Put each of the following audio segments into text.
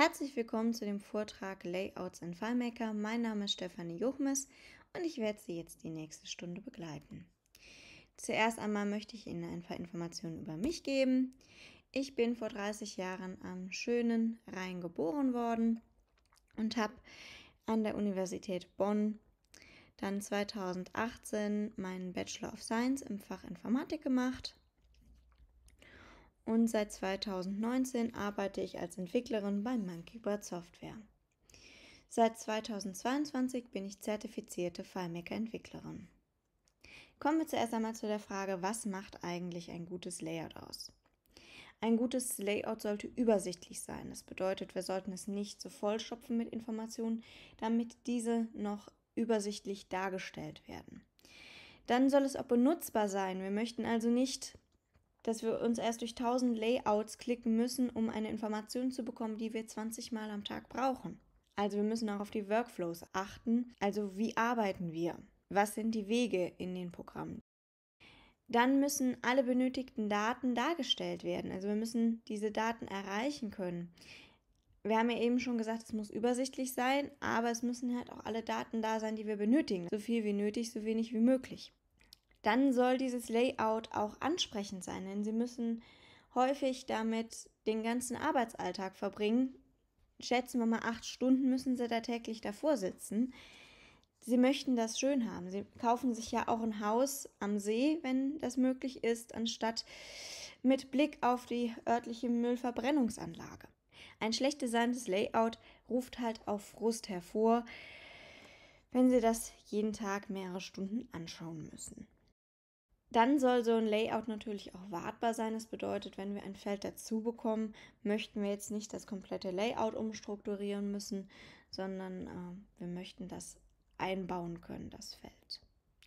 Herzlich willkommen zu dem Vortrag Layouts in FileMaker. Mein Name ist Stefanie Jochmes und ich werde Sie jetzt die nächste Stunde begleiten. Zuerst einmal möchte ich Ihnen ein paar Informationen über mich geben. Ich bin vor 30 Jahren am schönen Rhein geboren worden und habe an der Universität Bonn dann 2018 meinen Bachelor of Science im Fach Informatik gemacht und seit 2019 arbeite ich als Entwicklerin bei Monkeybird Software. Seit 2022 bin ich zertifizierte FileMaker-Entwicklerin. Kommen wir zuerst einmal zu der Frage, was macht eigentlich ein gutes Layout aus? Ein gutes Layout sollte übersichtlich sein. Das bedeutet, wir sollten es nicht so vollstopfen mit Informationen, damit diese noch übersichtlich dargestellt werden. Dann soll es auch benutzbar sein. Wir möchten also nicht dass wir uns erst durch tausend Layouts klicken müssen, um eine Information zu bekommen, die wir 20 Mal am Tag brauchen. Also wir müssen auch auf die Workflows achten. Also wie arbeiten wir? Was sind die Wege in den Programmen? Dann müssen alle benötigten Daten dargestellt werden. Also wir müssen diese Daten erreichen können. Wir haben ja eben schon gesagt, es muss übersichtlich sein, aber es müssen halt auch alle Daten da sein, die wir benötigen. So viel wie nötig, so wenig wie möglich dann soll dieses Layout auch ansprechend sein, denn sie müssen häufig damit den ganzen Arbeitsalltag verbringen. Schätzen wir mal, acht Stunden müssen sie da täglich davor sitzen. Sie möchten das schön haben. Sie kaufen sich ja auch ein Haus am See, wenn das möglich ist, anstatt mit Blick auf die örtliche Müllverbrennungsanlage. Ein schlecht designtes Layout ruft halt auch Frust hervor, wenn Sie das jeden Tag mehrere Stunden anschauen müssen. Dann soll so ein Layout natürlich auch wartbar sein. Das bedeutet, wenn wir ein Feld dazu bekommen, möchten wir jetzt nicht das komplette Layout umstrukturieren müssen, sondern äh, wir möchten das einbauen können, das Feld.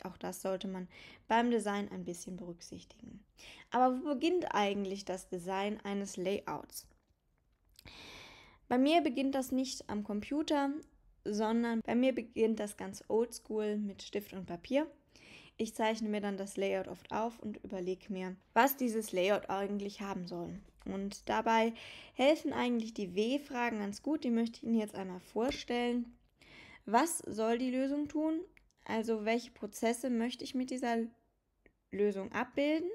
Auch das sollte man beim Design ein bisschen berücksichtigen. Aber wo beginnt eigentlich das Design eines Layouts? Bei mir beginnt das nicht am Computer, sondern bei mir beginnt das ganz oldschool mit Stift und Papier. Ich zeichne mir dann das Layout oft auf und überlege mir, was dieses Layout eigentlich haben soll. Und dabei helfen eigentlich die W-Fragen ganz gut. Die möchte ich Ihnen jetzt einmal vorstellen. Was soll die Lösung tun? Also welche Prozesse möchte ich mit dieser Lösung abbilden?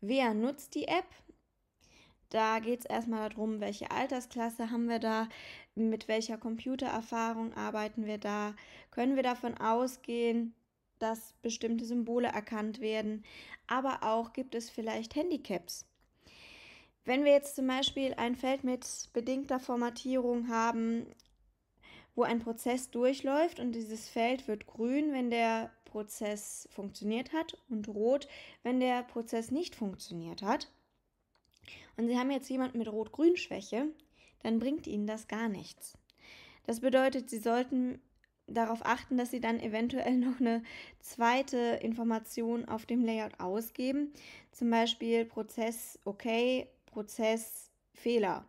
Wer nutzt die App? Da geht es erstmal darum, welche Altersklasse haben wir da, mit welcher Computererfahrung arbeiten wir da, können wir davon ausgehen, dass bestimmte Symbole erkannt werden, aber auch gibt es vielleicht Handicaps. Wenn wir jetzt zum Beispiel ein Feld mit bedingter Formatierung haben, wo ein Prozess durchläuft und dieses Feld wird grün, wenn der Prozess funktioniert hat und rot, wenn der Prozess nicht funktioniert hat. Und Sie haben jetzt jemanden mit Rot-Grün-Schwäche, dann bringt ihnen das gar nichts. Das bedeutet, sie sollten darauf achten, dass sie dann eventuell noch eine zweite Information auf dem Layout ausgeben. Zum Beispiel Prozess okay, Prozess Fehler.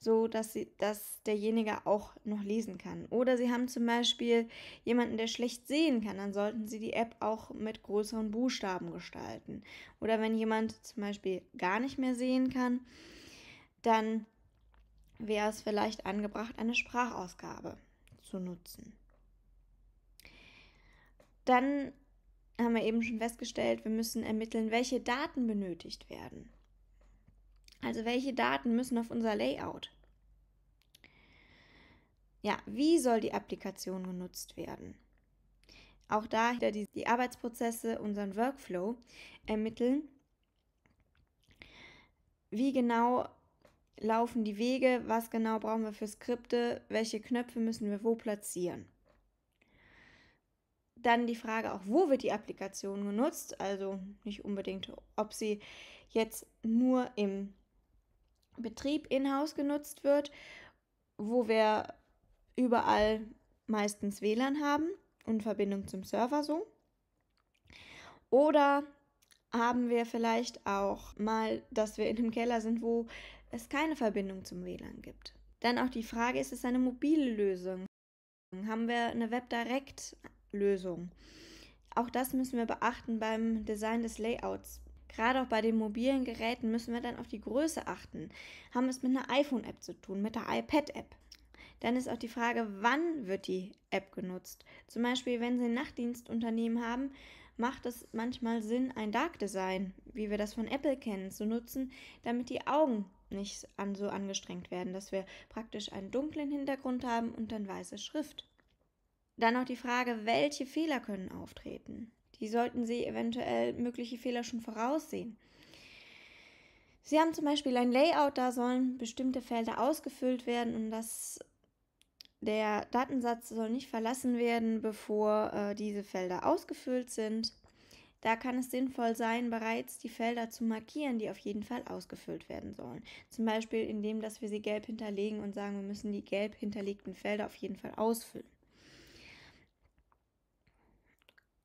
So dass, sie, dass derjenige auch noch lesen kann. Oder sie haben zum Beispiel jemanden, der schlecht sehen kann, dann sollten sie die App auch mit größeren Buchstaben gestalten. Oder wenn jemand zum Beispiel gar nicht mehr sehen kann, dann wäre es vielleicht angebracht, eine Sprachausgabe zu nutzen. Dann haben wir eben schon festgestellt, wir müssen ermitteln, welche Daten benötigt werden. Also welche Daten müssen auf unser Layout? Ja, wie soll die Applikation genutzt werden? Auch da wieder die, die Arbeitsprozesse, unseren Workflow ermitteln. Wie genau laufen die Wege, was genau brauchen wir für Skripte, welche Knöpfe müssen wir wo platzieren. Dann die Frage auch, wo wird die Applikation genutzt? Also nicht unbedingt, ob sie jetzt nur im Betrieb in-house genutzt wird, wo wir überall meistens WLAN haben und Verbindung zum Server so. Oder haben wir vielleicht auch mal, dass wir in einem Keller sind, wo es keine Verbindung zum WLAN gibt. Dann auch die Frage, ist es eine mobile Lösung? Haben wir eine WebDirect-Lösung? Auch das müssen wir beachten beim Design des Layouts. Gerade auch bei den mobilen Geräten müssen wir dann auf die Größe achten. Haben wir es mit einer iPhone-App zu tun, mit der iPad-App? Dann ist auch die Frage, wann wird die App genutzt? Zum Beispiel, wenn Sie ein Nachtdienstunternehmen haben, macht es manchmal Sinn, ein Dark Design, wie wir das von Apple kennen, zu nutzen, damit die Augen überhaupt nicht an so angestrengt werden, dass wir praktisch einen dunklen Hintergrund haben und dann weiße Schrift. Dann noch die Frage, welche Fehler können auftreten? Die sollten Sie eventuell mögliche Fehler schon voraussehen. Sie haben zum Beispiel ein Layout, da sollen bestimmte Felder ausgefüllt werden und das, der Datensatz soll nicht verlassen werden, bevor äh, diese Felder ausgefüllt sind. Da kann es sinnvoll sein, bereits die Felder zu markieren, die auf jeden Fall ausgefüllt werden sollen. Zum Beispiel indem, dass wir sie gelb hinterlegen und sagen, wir müssen die gelb hinterlegten Felder auf jeden Fall ausfüllen.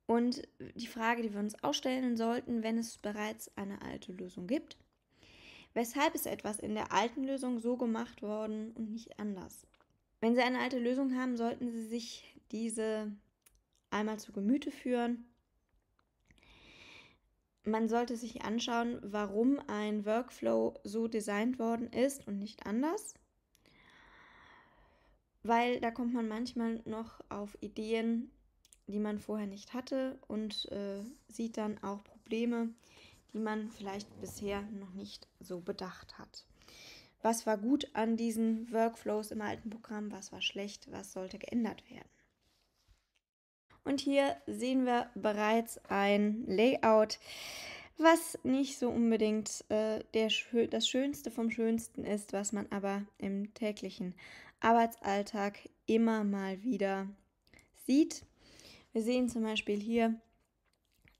Und die Frage, die wir uns auch stellen sollten, wenn es bereits eine alte Lösung gibt, weshalb ist etwas in der alten Lösung so gemacht worden und nicht anders? Wenn Sie eine alte Lösung haben, sollten Sie sich diese einmal zu Gemüte führen man sollte sich anschauen, warum ein Workflow so designt worden ist und nicht anders. Weil da kommt man manchmal noch auf Ideen, die man vorher nicht hatte und äh, sieht dann auch Probleme, die man vielleicht bisher noch nicht so bedacht hat. Was war gut an diesen Workflows im alten Programm, was war schlecht, was sollte geändert werden? Und hier sehen wir bereits ein Layout, was nicht so unbedingt äh, der, das Schönste vom Schönsten ist, was man aber im täglichen Arbeitsalltag immer mal wieder sieht. Wir sehen zum Beispiel hier,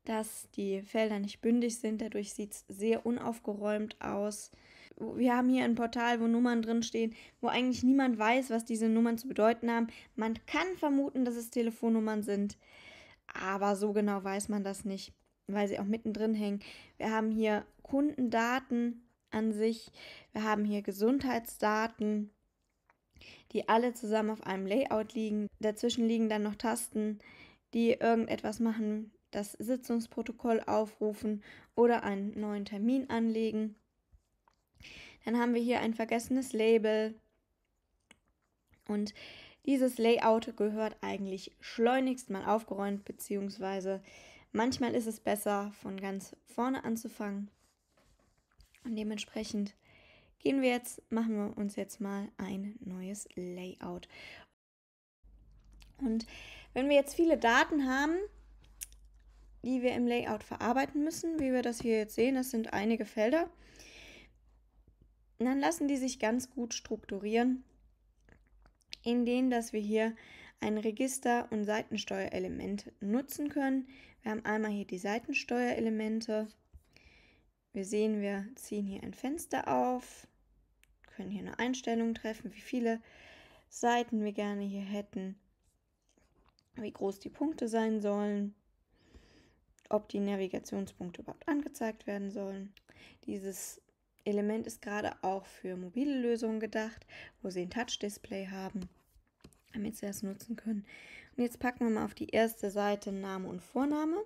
dass die Felder nicht bündig sind, dadurch sieht es sehr unaufgeräumt aus wir haben hier ein Portal, wo Nummern drinstehen, wo eigentlich niemand weiß, was diese Nummern zu bedeuten haben. Man kann vermuten, dass es Telefonnummern sind, aber so genau weiß man das nicht, weil sie auch mittendrin hängen. Wir haben hier Kundendaten an sich, wir haben hier Gesundheitsdaten, die alle zusammen auf einem Layout liegen. Dazwischen liegen dann noch Tasten, die irgendetwas machen, das Sitzungsprotokoll aufrufen oder einen neuen Termin anlegen dann haben wir hier ein vergessenes Label. Und dieses Layout gehört eigentlich schleunigst mal aufgeräumt, beziehungsweise manchmal ist es besser, von ganz vorne anzufangen. Und dementsprechend gehen wir jetzt, machen wir uns jetzt mal ein neues Layout. Und wenn wir jetzt viele Daten haben, die wir im Layout verarbeiten müssen, wie wir das hier jetzt sehen, das sind einige Felder, dann lassen die sich ganz gut strukturieren, indem dass wir hier ein Register- und Seitensteuerelement nutzen können. Wir haben einmal hier die Seitensteuerelemente. Wir sehen, wir ziehen hier ein Fenster auf, können hier eine Einstellung treffen, wie viele Seiten wir gerne hier hätten, wie groß die Punkte sein sollen, ob die Navigationspunkte überhaupt angezeigt werden sollen. Dieses Element ist gerade auch für mobile Lösungen gedacht, wo sie ein Touch-Display haben, damit sie das nutzen können. Und jetzt packen wir mal auf die erste Seite Name und Vorname.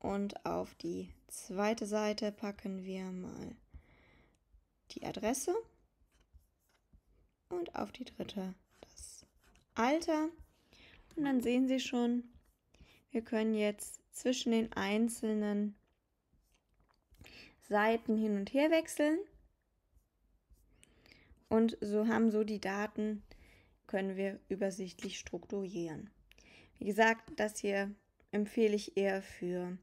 Und auf die zweite Seite packen wir mal die Adresse. Und auf die dritte das Alter. Und dann sehen Sie schon, wir können jetzt zwischen den einzelnen Seiten hin und her wechseln. Und so haben so die Daten, können wir übersichtlich strukturieren. Wie gesagt, das hier empfehle ich eher für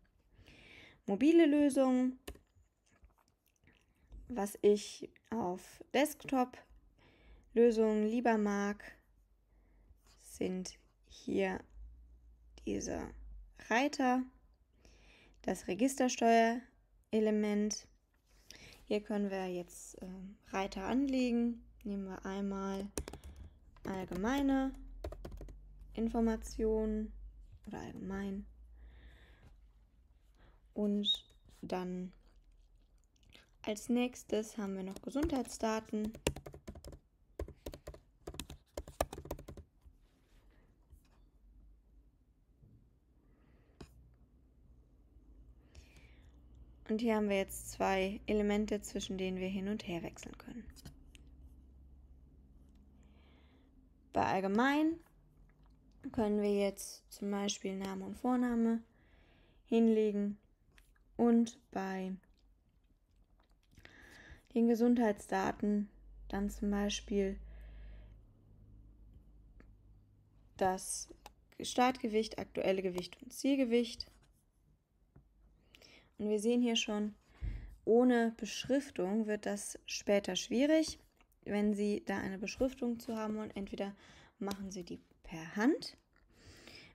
mobile Lösungen. Was ich auf Desktop-Lösungen lieber mag, sind hier diese Reiter, das Registersteuer, Element. Hier können wir jetzt äh, Reiter anlegen. Nehmen wir einmal allgemeine Informationen oder allgemein. Und dann als nächstes haben wir noch Gesundheitsdaten. Und hier haben wir jetzt zwei Elemente, zwischen denen wir hin und her wechseln können. Bei allgemein können wir jetzt zum Beispiel Name und Vorname hinlegen und bei den Gesundheitsdaten dann zum Beispiel das Startgewicht, aktuelle Gewicht und Zielgewicht und wir sehen hier schon, ohne Beschriftung wird das später schwierig, wenn Sie da eine Beschriftung zu haben wollen. entweder machen Sie die per Hand,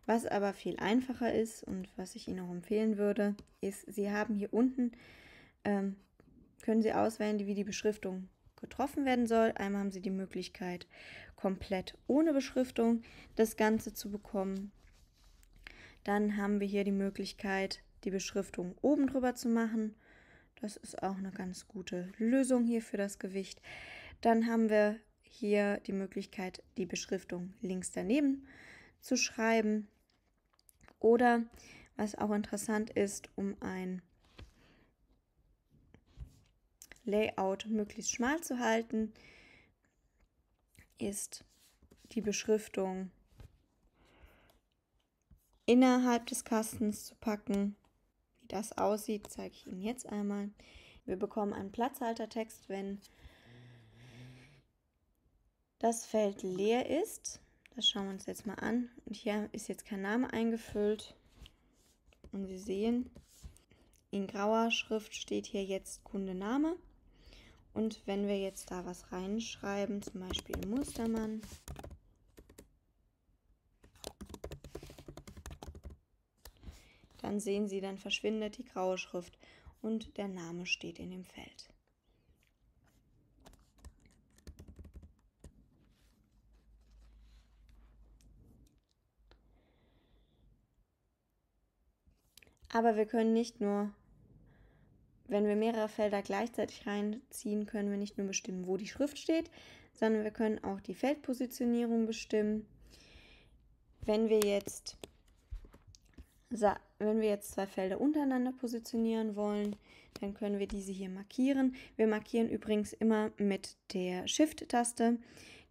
was aber viel einfacher ist und was ich Ihnen auch empfehlen würde, ist, Sie haben hier unten, ähm, können Sie auswählen, wie die Beschriftung getroffen werden soll. Einmal haben Sie die Möglichkeit, komplett ohne Beschriftung das Ganze zu bekommen. Dann haben wir hier die Möglichkeit, die Beschriftung oben drüber zu machen. Das ist auch eine ganz gute Lösung hier für das Gewicht. Dann haben wir hier die Möglichkeit, die Beschriftung links daneben zu schreiben. Oder was auch interessant ist, um ein Layout möglichst schmal zu halten, ist die Beschriftung innerhalb des Kastens zu packen das aussieht, zeige ich Ihnen jetzt einmal. Wir bekommen einen Platzhaltertext, wenn das Feld leer ist. Das schauen wir uns jetzt mal an. Und hier ist jetzt kein Name eingefüllt. Und Sie sehen, in grauer Schrift steht hier jetzt Kundename. Und wenn wir jetzt da was reinschreiben, zum Beispiel Mustermann, Dann sehen Sie, dann verschwindet die graue Schrift und der Name steht in dem Feld. Aber wir können nicht nur, wenn wir mehrere Felder gleichzeitig reinziehen, können wir nicht nur bestimmen, wo die Schrift steht, sondern wir können auch die Feldpositionierung bestimmen. Wenn wir jetzt wenn wir jetzt zwei Felder untereinander positionieren wollen, dann können wir diese hier markieren. Wir markieren übrigens immer mit der Shift-Taste,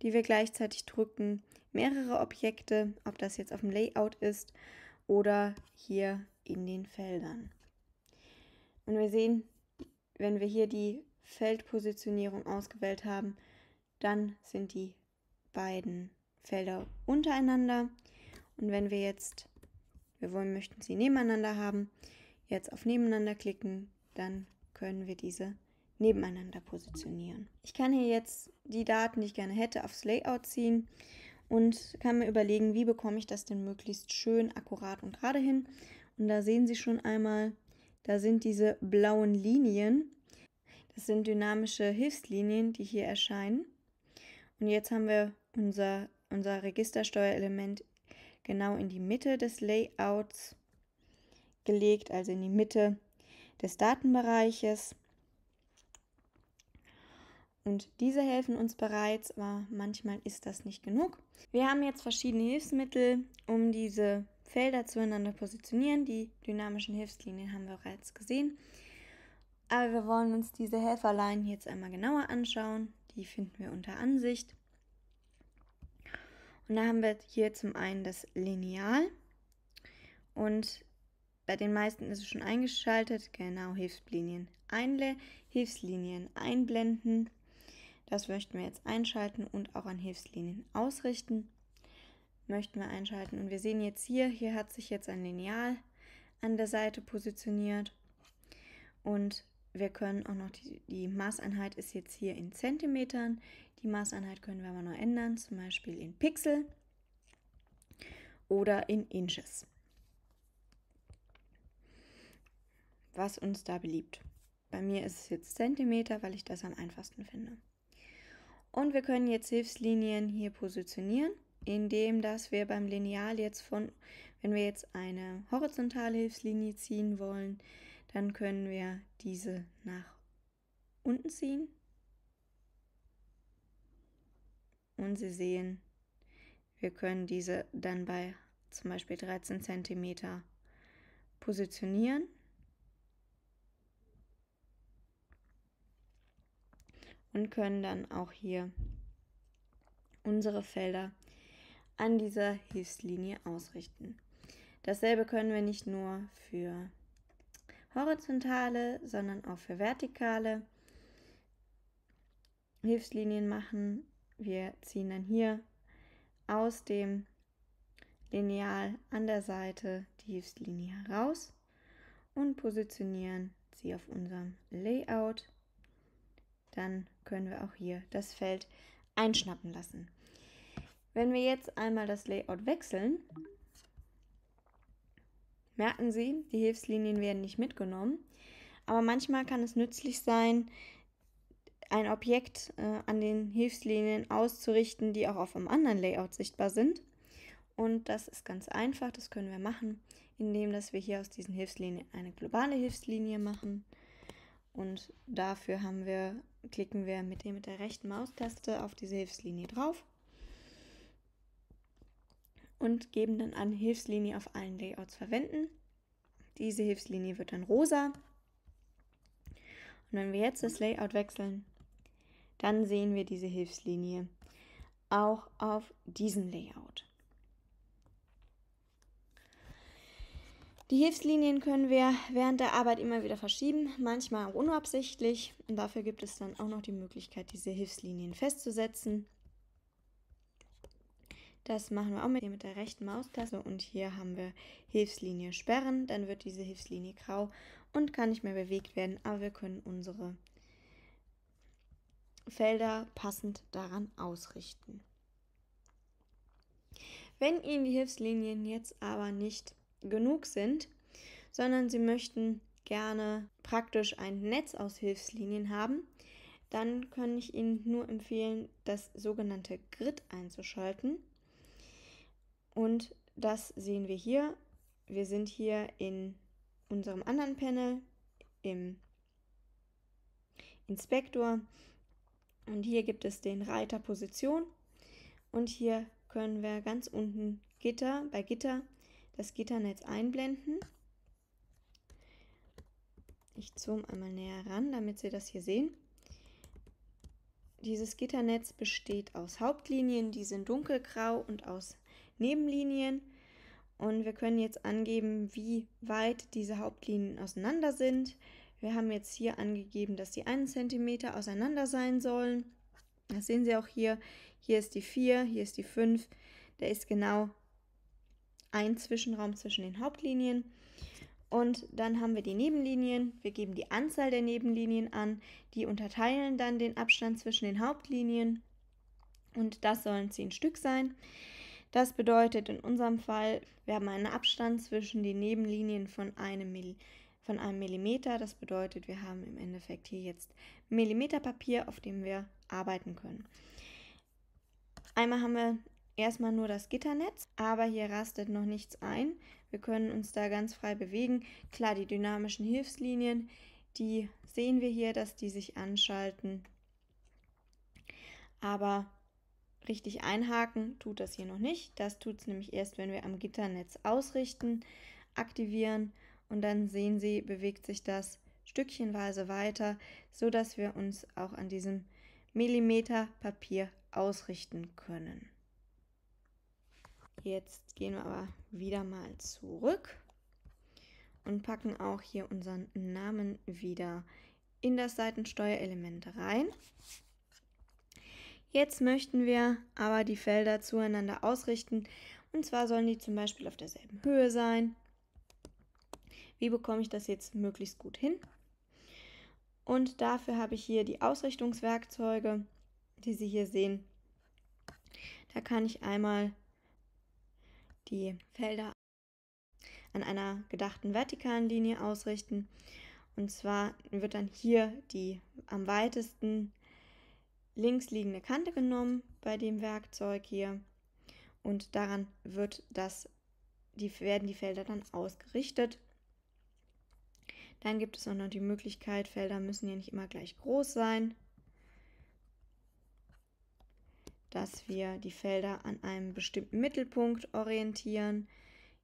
die wir gleichzeitig drücken, mehrere Objekte, ob das jetzt auf dem Layout ist oder hier in den Feldern. Und wir sehen, wenn wir hier die Feldpositionierung ausgewählt haben, dann sind die beiden Felder untereinander. Und wenn wir jetzt wir wollen, möchten sie nebeneinander haben. Jetzt auf nebeneinander klicken, dann können wir diese nebeneinander positionieren. Ich kann hier jetzt die Daten, die ich gerne hätte, aufs Layout ziehen und kann mir überlegen, wie bekomme ich das denn möglichst schön, akkurat und gerade hin. Und da sehen Sie schon einmal, da sind diese blauen Linien. Das sind dynamische Hilfslinien, die hier erscheinen. Und jetzt haben wir unser, unser Registersteuerelement genau in die Mitte des Layouts gelegt, also in die Mitte des Datenbereiches. Und diese helfen uns bereits, aber manchmal ist das nicht genug. Wir haben jetzt verschiedene Hilfsmittel, um diese Felder zueinander positionieren. Die dynamischen Hilfslinien haben wir bereits gesehen. Aber wir wollen uns diese Helferlein jetzt einmal genauer anschauen. Die finden wir unter Ansicht. Und da haben wir hier zum einen das Lineal und bei den meisten ist es schon eingeschaltet. Genau, Hilfslinien einle Hilfslinien einblenden. Das möchten wir jetzt einschalten und auch an Hilfslinien ausrichten. Möchten wir einschalten. Und wir sehen jetzt hier, hier hat sich jetzt ein Lineal an der Seite positioniert. Und wir können auch noch die, die Maßeinheit ist jetzt hier in Zentimetern. Die Maßeinheit können wir aber noch ändern, zum Beispiel in Pixel oder in Inches. Was uns da beliebt. Bei mir ist es jetzt Zentimeter, weil ich das am einfachsten finde. Und wir können jetzt Hilfslinien hier positionieren, indem dass wir beim Lineal jetzt von, wenn wir jetzt eine horizontale Hilfslinie ziehen wollen, dann können wir diese nach unten ziehen. Und Sie sehen, wir können diese dann bei zum Beispiel 13 cm positionieren. Und können dann auch hier unsere Felder an dieser Hilfslinie ausrichten. Dasselbe können wir nicht nur für horizontale, sondern auch für vertikale Hilfslinien machen. Wir ziehen dann hier aus dem Lineal an der Seite die Hilfslinie heraus und positionieren sie auf unserem Layout. Dann können wir auch hier das Feld einschnappen lassen. Wenn wir jetzt einmal das Layout wechseln, Merken Sie, die Hilfslinien werden nicht mitgenommen. Aber manchmal kann es nützlich sein, ein Objekt äh, an den Hilfslinien auszurichten, die auch auf einem anderen Layout sichtbar sind. Und das ist ganz einfach, das können wir machen, indem dass wir hier aus diesen Hilfslinien eine globale Hilfslinie machen. Und dafür wir, klicken wir mit, dem, mit der rechten Maustaste auf diese Hilfslinie drauf und geben dann an, Hilfslinie auf allen Layouts verwenden. Diese Hilfslinie wird dann rosa. Und wenn wir jetzt das Layout wechseln, dann sehen wir diese Hilfslinie auch auf diesem Layout. Die Hilfslinien können wir während der Arbeit immer wieder verschieben, manchmal auch unabsichtlich. Und dafür gibt es dann auch noch die Möglichkeit, diese Hilfslinien festzusetzen. Das machen wir auch mit, mit der rechten Maustaste und hier haben wir Hilfslinie sperren. Dann wird diese Hilfslinie grau und kann nicht mehr bewegt werden, aber wir können unsere Felder passend daran ausrichten. Wenn Ihnen die Hilfslinien jetzt aber nicht genug sind, sondern Sie möchten gerne praktisch ein Netz aus Hilfslinien haben, dann kann ich Ihnen nur empfehlen, das sogenannte Grid einzuschalten. Und das sehen wir hier. Wir sind hier in unserem anderen Panel im Inspektor. Und hier gibt es den Reiter Position. Und hier können wir ganz unten Gitter bei Gitter das Gitternetz einblenden. Ich zoome einmal näher ran, damit Sie das hier sehen. Dieses Gitternetz besteht aus Hauptlinien, die sind dunkelgrau und aus Nebenlinien. Und wir können jetzt angeben, wie weit diese Hauptlinien auseinander sind. Wir haben jetzt hier angegeben, dass die 1 cm auseinander sein sollen. Das sehen Sie auch hier. Hier ist die 4, hier ist die 5. Da ist genau ein Zwischenraum zwischen den Hauptlinien. Und dann haben wir die Nebenlinien. Wir geben die Anzahl der Nebenlinien an. Die unterteilen dann den Abstand zwischen den Hauptlinien. Und das sollen 10 Stück sein. Das bedeutet in unserem Fall, wir haben einen Abstand zwischen den Nebenlinien von einem, von einem Millimeter. Das bedeutet, wir haben im Endeffekt hier jetzt Millimeterpapier, auf dem wir arbeiten können. Einmal haben wir erstmal nur das Gitternetz, aber hier rastet noch nichts ein. Wir können uns da ganz frei bewegen. Klar, die dynamischen Hilfslinien, die sehen wir hier, dass die sich anschalten. Aber richtig einhaken tut das hier noch nicht. Das tut es nämlich erst, wenn wir am Gitternetz ausrichten, aktivieren und dann sehen Sie, bewegt sich das stückchenweise weiter, so dass wir uns auch an diesem Millimeter Papier ausrichten können. Jetzt gehen wir aber wieder mal zurück und packen auch hier unseren Namen wieder in das Seitensteuerelement rein. Jetzt möchten wir aber die Felder zueinander ausrichten. Und zwar sollen die zum Beispiel auf derselben Höhe sein. Wie bekomme ich das jetzt möglichst gut hin? Und dafür habe ich hier die Ausrichtungswerkzeuge, die Sie hier sehen. Da kann ich einmal die Felder an einer gedachten vertikalen Linie ausrichten. Und zwar wird dann hier die am weitesten links liegende Kante genommen bei dem Werkzeug hier und daran wird das, die, werden die Felder dann ausgerichtet. Dann gibt es auch noch die Möglichkeit, Felder müssen ja nicht immer gleich groß sein, dass wir die Felder an einem bestimmten Mittelpunkt orientieren.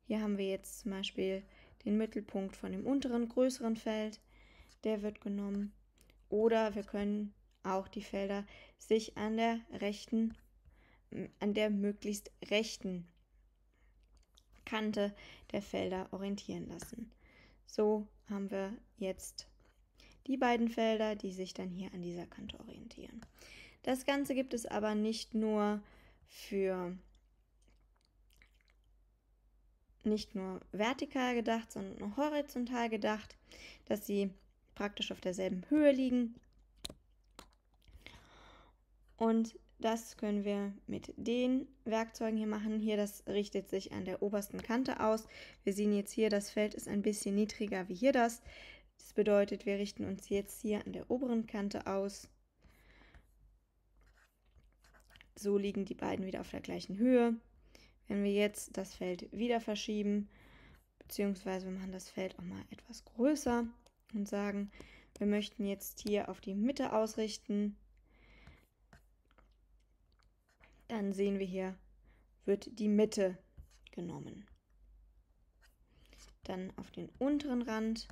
Hier haben wir jetzt zum Beispiel den Mittelpunkt von dem unteren größeren Feld, der wird genommen. Oder wir können auch die Felder sich an der rechten, an der möglichst rechten Kante der Felder orientieren lassen. So haben wir jetzt die beiden Felder, die sich dann hier an dieser Kante orientieren. Das Ganze gibt es aber nicht nur für nicht nur vertikal gedacht, sondern auch horizontal gedacht, dass sie praktisch auf derselben Höhe liegen und das können wir mit den Werkzeugen hier machen. Hier, das richtet sich an der obersten Kante aus. Wir sehen jetzt hier, das Feld ist ein bisschen niedriger wie hier das. Das bedeutet, wir richten uns jetzt hier an der oberen Kante aus. So liegen die beiden wieder auf der gleichen Höhe. Wenn wir jetzt das Feld wieder verschieben, beziehungsweise wir machen das Feld auch mal etwas größer und sagen, wir möchten jetzt hier auf die Mitte ausrichten, dann sehen wir hier, wird die Mitte genommen. Dann auf den unteren Rand,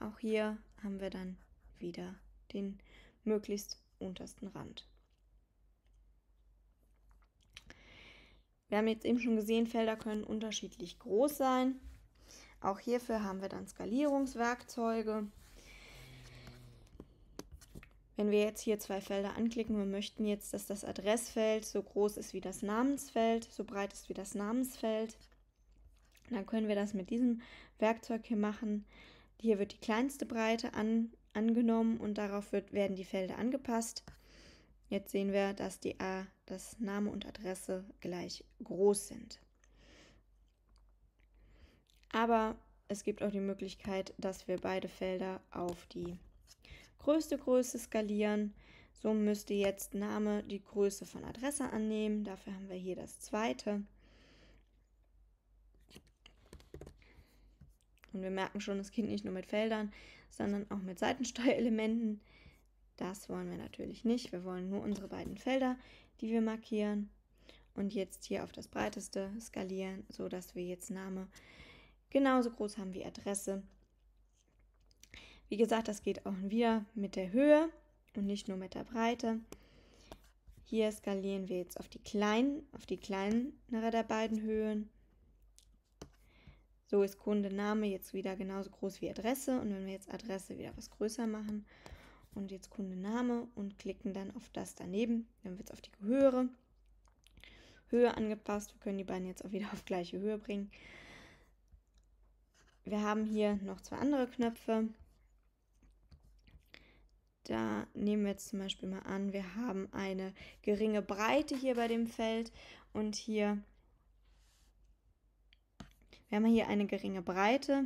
auch hier haben wir dann wieder den möglichst untersten Rand. Wir haben jetzt eben schon gesehen, Felder können unterschiedlich groß sein. Auch hierfür haben wir dann Skalierungswerkzeuge. Wenn wir jetzt hier zwei Felder anklicken und möchten jetzt, dass das Adressfeld so groß ist wie das Namensfeld, so breit ist wie das Namensfeld, dann können wir das mit diesem Werkzeug hier machen. Hier wird die kleinste Breite an, angenommen und darauf wird, werden die Felder angepasst. Jetzt sehen wir, dass die A, das Name und Adresse gleich groß sind. Aber es gibt auch die Möglichkeit, dass wir beide Felder auf die größte Größe skalieren. So müsste jetzt Name die Größe von Adresse annehmen. Dafür haben wir hier das zweite. Und wir merken schon, es geht nicht nur mit Feldern, sondern auch mit Seitensteuerelementen. Das wollen wir natürlich nicht. Wir wollen nur unsere beiden Felder, die wir markieren. Und jetzt hier auf das breiteste skalieren, sodass wir jetzt Name genauso groß haben wie Adresse. Wie gesagt, das geht auch wieder mit der Höhe und nicht nur mit der Breite. Hier skalieren wir jetzt auf die kleinen, auf die kleinere der beiden Höhen. So ist Kundename jetzt wieder genauso groß wie Adresse und wenn wir jetzt Adresse wieder was größer machen und jetzt Kundename und klicken dann auf das daneben, dann wird es auf die höhere Höhe angepasst. Wir können die beiden jetzt auch wieder auf gleiche Höhe bringen. Wir haben hier noch zwei andere Knöpfe. Da nehmen wir jetzt zum Beispiel mal an, wir haben eine geringe Breite hier bei dem Feld und hier, wir haben hier eine geringe Breite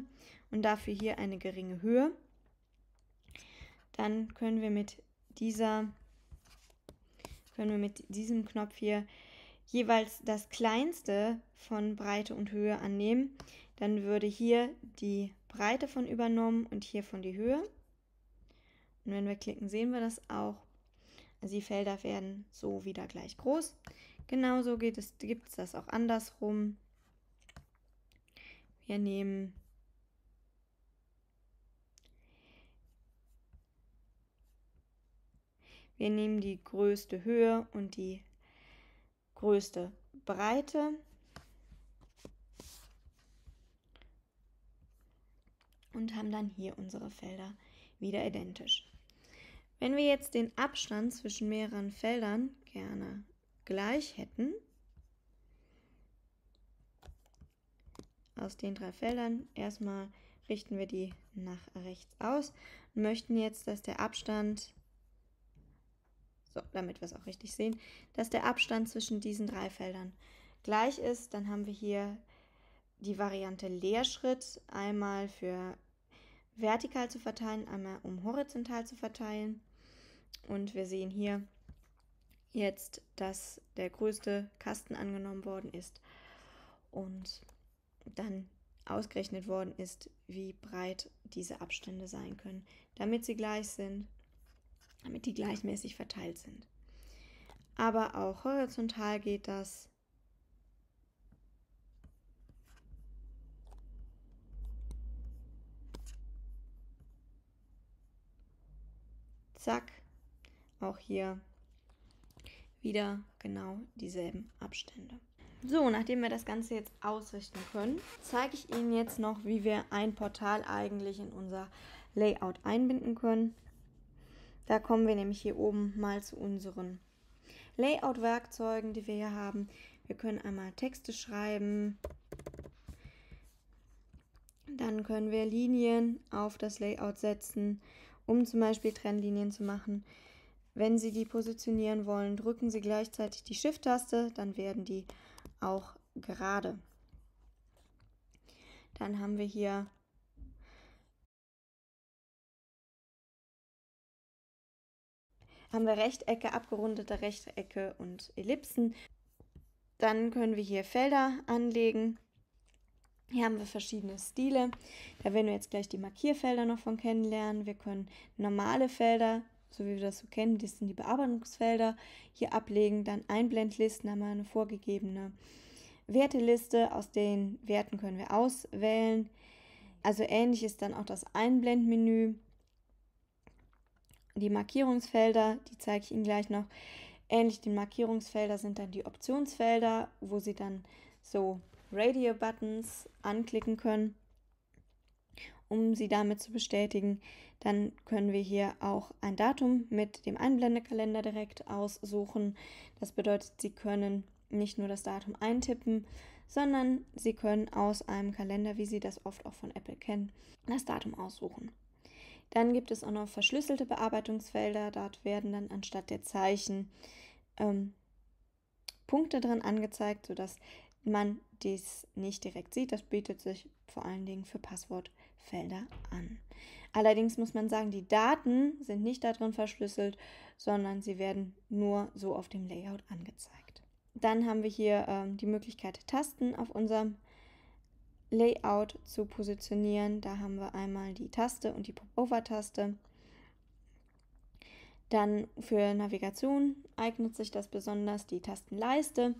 und dafür hier eine geringe Höhe. Dann können wir mit dieser, können wir mit diesem Knopf hier jeweils das kleinste von Breite und Höhe annehmen. Dann würde hier die Breite von übernommen und hier von die Höhe. Und wenn wir klicken, sehen wir das auch. Also die Felder werden so wieder gleich groß. Genauso gibt es das auch andersrum. Wir nehmen Wir nehmen die größte Höhe und die größte Breite. Und haben dann hier unsere Felder wieder identisch. Wenn wir jetzt den Abstand zwischen mehreren Feldern gerne gleich hätten, aus den drei Feldern, erstmal richten wir die nach rechts aus und möchten jetzt, dass der Abstand, so, damit wir es auch richtig sehen, dass der Abstand zwischen diesen drei Feldern gleich ist. Dann haben wir hier die Variante Leerschritt einmal für vertikal zu verteilen, einmal um horizontal zu verteilen. Und wir sehen hier jetzt, dass der größte Kasten angenommen worden ist und dann ausgerechnet worden ist, wie breit diese Abstände sein können, damit sie gleich sind, damit die gleichmäßig verteilt sind. Aber auch horizontal geht das Zack, auch hier wieder genau dieselben Abstände. So, nachdem wir das Ganze jetzt ausrichten können, zeige ich Ihnen jetzt noch, wie wir ein Portal eigentlich in unser Layout einbinden können. Da kommen wir nämlich hier oben mal zu unseren Layout-Werkzeugen, die wir hier haben. Wir können einmal Texte schreiben, dann können wir Linien auf das Layout setzen, um zum Beispiel Trennlinien zu machen. Wenn Sie die positionieren wollen, drücken Sie gleichzeitig die Shift-Taste, dann werden die auch gerade. Dann haben wir hier haben wir Rechtecke, abgerundete Rechtecke und Ellipsen. Dann können wir hier Felder anlegen. Hier haben wir verschiedene Stile. Da werden wir jetzt gleich die Markierfelder noch von kennenlernen. Wir können normale Felder, so wie wir das so kennen, das sind die Bearbeitungsfelder, hier ablegen. Dann Einblendlisten, haben wir eine vorgegebene Werteliste. Aus den Werten können wir auswählen. Also ähnlich ist dann auch das Einblendmenü. Die Markierungsfelder, die zeige ich Ihnen gleich noch. Ähnlich den Markierungsfelder sind dann die Optionsfelder, wo Sie dann so Radio-Buttons anklicken können, um sie damit zu bestätigen. Dann können wir hier auch ein Datum mit dem Einblendekalender direkt aussuchen. Das bedeutet, Sie können nicht nur das Datum eintippen, sondern Sie können aus einem Kalender, wie Sie das oft auch von Apple kennen, das Datum aussuchen. Dann gibt es auch noch verschlüsselte Bearbeitungsfelder. Dort werden dann anstatt der Zeichen ähm, Punkte drin angezeigt, sodass man dies nicht direkt sieht. Das bietet sich vor allen Dingen für Passwortfelder an. Allerdings muss man sagen, die Daten sind nicht darin verschlüsselt, sondern sie werden nur so auf dem Layout angezeigt. Dann haben wir hier ähm, die Möglichkeit, Tasten auf unserem Layout zu positionieren. Da haben wir einmal die Taste und die Popover-Taste. Dann für Navigation eignet sich das besonders die Tastenleiste.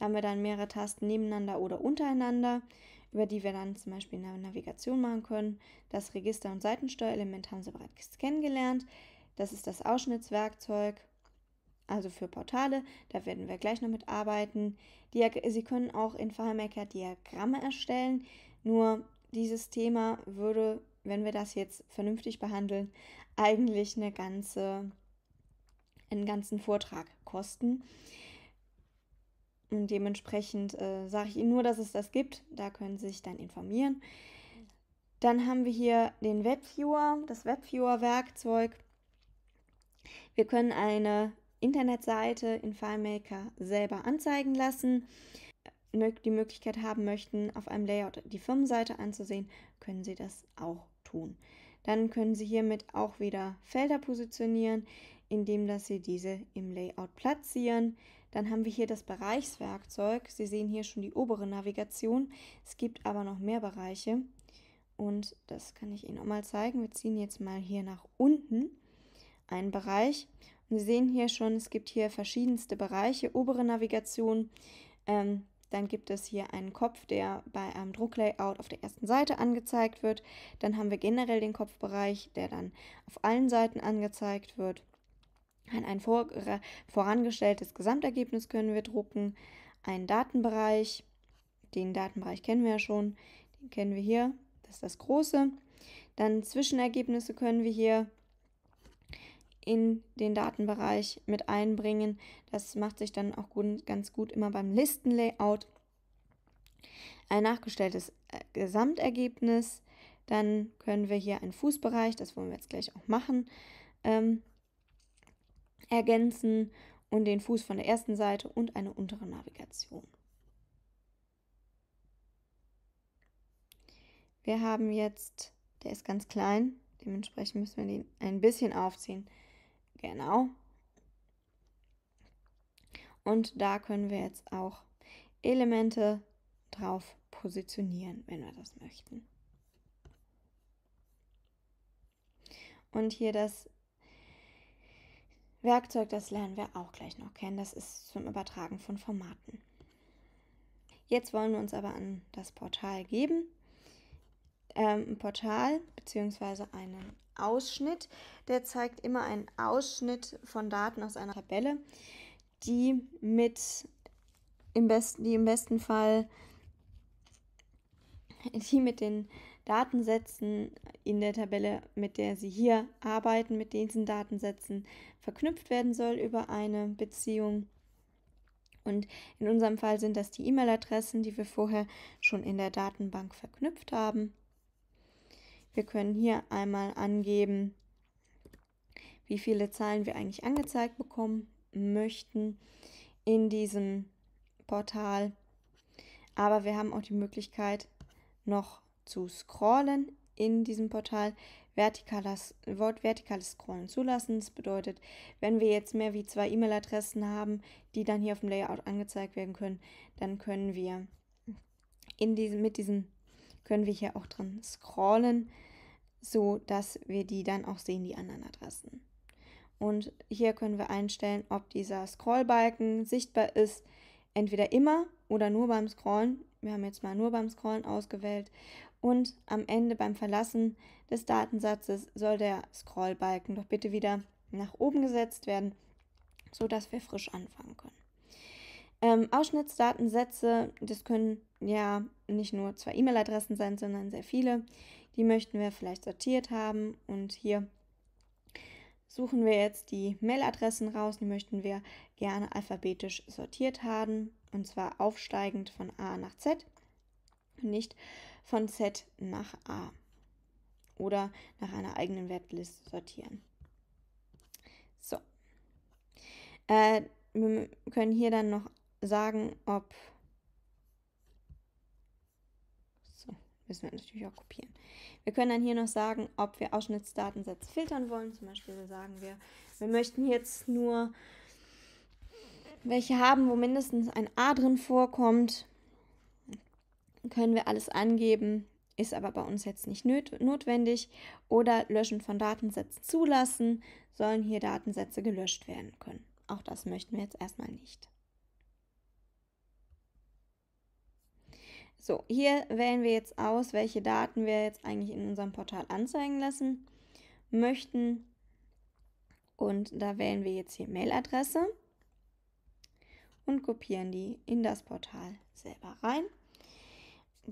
Da haben wir dann mehrere Tasten nebeneinander oder untereinander, über die wir dann zum Beispiel eine Navigation machen können. Das Register- und Seitensteuerelement haben Sie bereits kennengelernt. Das ist das Ausschnittswerkzeug, also für Portale. Da werden wir gleich noch mit arbeiten. Diag Sie können auch in FileMaker Diagramme erstellen. Nur dieses Thema würde, wenn wir das jetzt vernünftig behandeln, eigentlich eine ganze, einen ganzen Vortrag kosten. Und dementsprechend äh, sage ich Ihnen nur, dass es das gibt. Da können Sie sich dann informieren. Dann haben wir hier den WebViewer, das WebViewer-Werkzeug. Wir können eine Internetseite in FileMaker selber anzeigen lassen. Die Möglichkeit haben möchten, auf einem Layout die Firmenseite anzusehen, können Sie das auch tun. Dann können Sie hiermit auch wieder Felder positionieren, indem dass Sie diese im Layout platzieren. Dann haben wir hier das Bereichswerkzeug. Sie sehen hier schon die obere Navigation. Es gibt aber noch mehr Bereiche. Und das kann ich Ihnen auch mal zeigen. Wir ziehen jetzt mal hier nach unten einen Bereich. Und Sie sehen hier schon, es gibt hier verschiedenste Bereiche. Obere Navigation. Ähm, dann gibt es hier einen Kopf, der bei einem Drucklayout auf der ersten Seite angezeigt wird. Dann haben wir generell den Kopfbereich, der dann auf allen Seiten angezeigt wird. Ein äh, vorangestelltes Gesamtergebnis können wir drucken, einen Datenbereich, den Datenbereich kennen wir ja schon, den kennen wir hier, das ist das große. Dann Zwischenergebnisse können wir hier in den Datenbereich mit einbringen. Das macht sich dann auch gut, ganz gut immer beim Listenlayout. Ein nachgestelltes äh, Gesamtergebnis. Dann können wir hier einen Fußbereich, das wollen wir jetzt gleich auch machen, ähm, ergänzen und den Fuß von der ersten Seite und eine untere Navigation. Wir haben jetzt, der ist ganz klein, dementsprechend müssen wir den ein bisschen aufziehen. Genau. Und da können wir jetzt auch Elemente drauf positionieren, wenn wir das möchten. Und hier das Werkzeug, das lernen wir auch gleich noch kennen. Das ist zum Übertragen von Formaten. Jetzt wollen wir uns aber an das Portal geben. Ähm, ein Portal bzw. einen Ausschnitt, der zeigt immer einen Ausschnitt von Daten aus einer Tabelle, die mit im besten, die im besten Fall die mit den Datensätzen in der Tabelle, mit der Sie hier arbeiten, mit diesen Datensätzen verknüpft werden soll über eine Beziehung. Und in unserem Fall sind das die E-Mail-Adressen, die wir vorher schon in der Datenbank verknüpft haben. Wir können hier einmal angeben, wie viele Zahlen wir eigentlich angezeigt bekommen möchten in diesem Portal. Aber wir haben auch die Möglichkeit, noch zu scrollen in diesem Portal vertikales, Wort vertikales Scrollen zulassen. Das bedeutet, wenn wir jetzt mehr wie zwei E-Mail-Adressen haben, die dann hier auf dem Layout angezeigt werden können, dann können wir in diesem, mit diesen können wir hier auch dran scrollen, so dass wir die dann auch sehen, die anderen Adressen. Und hier können wir einstellen, ob dieser Scrollbalken sichtbar ist, entweder immer oder nur beim Scrollen. Wir haben jetzt mal nur beim Scrollen ausgewählt und am Ende beim Verlassen des Datensatzes soll der Scrollbalken doch bitte wieder nach oben gesetzt werden, sodass wir frisch anfangen können. Ähm, Ausschnittsdatensätze, das können ja nicht nur zwei E-Mail-Adressen sein, sondern sehr viele. Die möchten wir vielleicht sortiert haben und hier suchen wir jetzt die Mail-Adressen raus. Die möchten wir gerne alphabetisch sortiert haben und zwar aufsteigend von A nach Z, nicht von Z nach A oder nach einer eigenen Wertliste sortieren. So. Äh, wir können hier dann noch sagen, ob. So, müssen wir natürlich auch kopieren. Wir können dann hier noch sagen, ob wir Ausschnittsdatensatz filtern wollen. Zum Beispiel sagen wir, wir möchten jetzt nur welche haben, wo mindestens ein A drin vorkommt können wir alles angeben, ist aber bei uns jetzt nicht notwendig. Oder Löschen von Datensätzen zulassen, sollen hier Datensätze gelöscht werden können. Auch das möchten wir jetzt erstmal nicht. So, hier wählen wir jetzt aus, welche Daten wir jetzt eigentlich in unserem Portal anzeigen lassen möchten. Und da wählen wir jetzt hier Mailadresse und kopieren die in das Portal selber rein.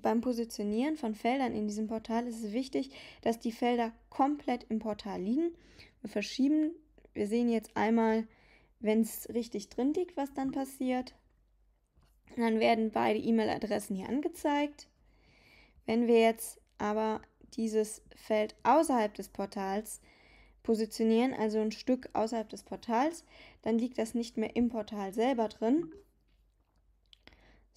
Beim Positionieren von Feldern in diesem Portal ist es wichtig, dass die Felder komplett im Portal liegen. Wir verschieben, wir sehen jetzt einmal, wenn es richtig drin liegt, was dann passiert. Dann werden beide E-Mail-Adressen hier angezeigt. Wenn wir jetzt aber dieses Feld außerhalb des Portals positionieren, also ein Stück außerhalb des Portals, dann liegt das nicht mehr im Portal selber drin,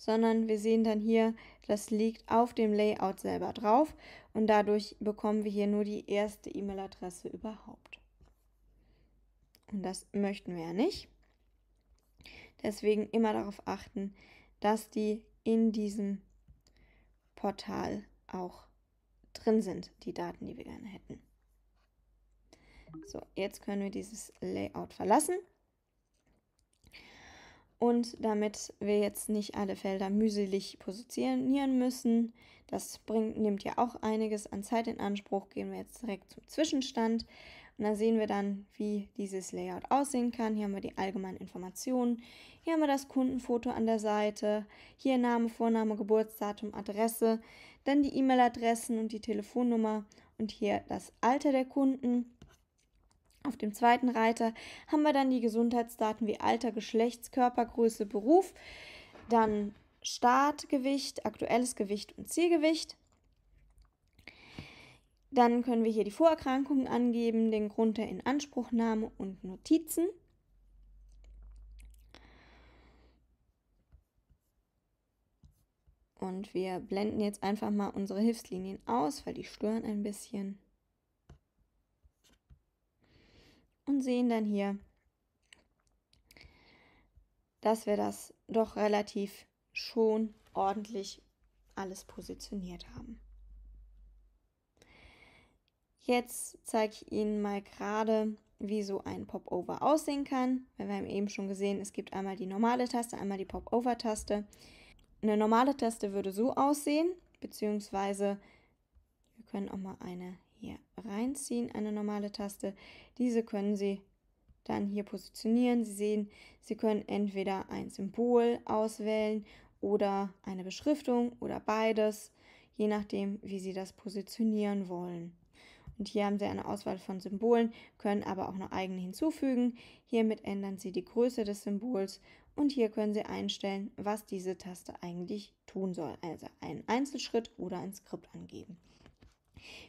sondern wir sehen dann hier, das liegt auf dem Layout selber drauf und dadurch bekommen wir hier nur die erste E-Mail-Adresse überhaupt. Und das möchten wir ja nicht. Deswegen immer darauf achten, dass die in diesem Portal auch drin sind, die Daten, die wir gerne hätten. So, jetzt können wir dieses Layout verlassen. Und damit wir jetzt nicht alle Felder mühselig positionieren müssen, das bringt, nimmt ja auch einiges an Zeit in Anspruch, gehen wir jetzt direkt zum Zwischenstand. Und da sehen wir dann, wie dieses Layout aussehen kann. Hier haben wir die allgemeinen Informationen. Hier haben wir das Kundenfoto an der Seite. Hier Name, Vorname, Geburtsdatum, Adresse. Dann die E-Mail-Adressen und die Telefonnummer. Und hier das Alter der Kunden. Auf dem zweiten Reiter haben wir dann die Gesundheitsdaten wie Alter, Geschlechts, Körpergröße, Beruf, dann Startgewicht, aktuelles Gewicht und Zielgewicht. Dann können wir hier die Vorerkrankungen angeben, den Grund der Inanspruchnahme und Notizen. Und wir blenden jetzt einfach mal unsere Hilfslinien aus, weil die stören ein bisschen. und sehen dann hier, dass wir das doch relativ schon ordentlich alles positioniert haben. Jetzt zeige ich Ihnen mal gerade, wie so ein Popover aussehen kann. wir haben eben schon gesehen, es gibt einmal die normale Taste, einmal die Popover-Taste. Eine normale Taste würde so aussehen, beziehungsweise wir können auch mal eine hier reinziehen, eine normale Taste. Diese können Sie dann hier positionieren. Sie sehen, Sie können entweder ein Symbol auswählen oder eine Beschriftung oder beides, je nachdem, wie Sie das positionieren wollen. Und hier haben Sie eine Auswahl von Symbolen, können aber auch noch eigene hinzufügen. Hiermit ändern Sie die Größe des Symbols und hier können Sie einstellen, was diese Taste eigentlich tun soll. Also einen Einzelschritt oder ein Skript angeben.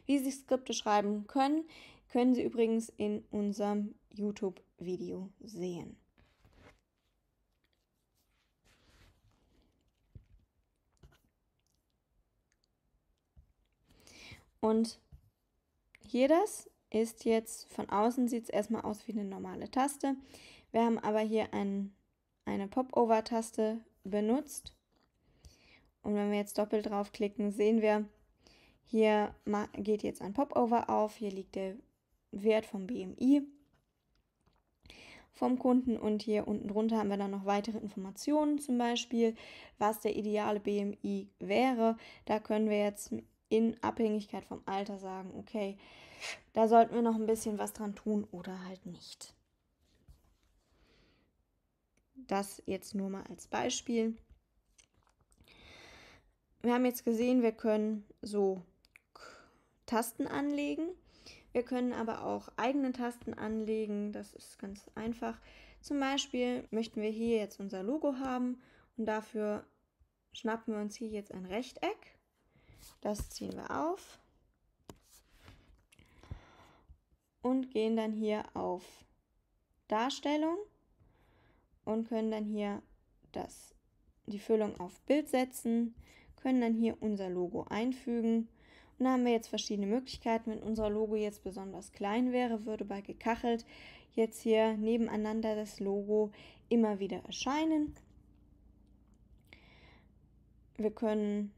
Wie Sie Skripte schreiben können, können Sie übrigens in unserem YouTube-Video sehen. Und hier das ist jetzt, von außen sieht es erstmal aus wie eine normale Taste. Wir haben aber hier ein, eine Popover-Taste benutzt. Und wenn wir jetzt doppelt draufklicken, sehen wir, hier geht jetzt ein Popover auf, hier liegt der Wert vom BMI vom Kunden und hier unten drunter haben wir dann noch weitere Informationen, zum Beispiel, was der ideale BMI wäre. Da können wir jetzt in Abhängigkeit vom Alter sagen, okay, da sollten wir noch ein bisschen was dran tun oder halt nicht. Das jetzt nur mal als Beispiel. Wir haben jetzt gesehen, wir können so Tasten anlegen. Wir können aber auch eigene Tasten anlegen. Das ist ganz einfach. Zum Beispiel möchten wir hier jetzt unser Logo haben und dafür schnappen wir uns hier jetzt ein Rechteck. Das ziehen wir auf und gehen dann hier auf Darstellung und können dann hier das, die Füllung auf Bild setzen, können dann hier unser Logo einfügen dann haben wir jetzt verschiedene Möglichkeiten. Wenn unser Logo jetzt besonders klein wäre, würde bei gekachelt jetzt hier nebeneinander das Logo immer wieder erscheinen. Wir können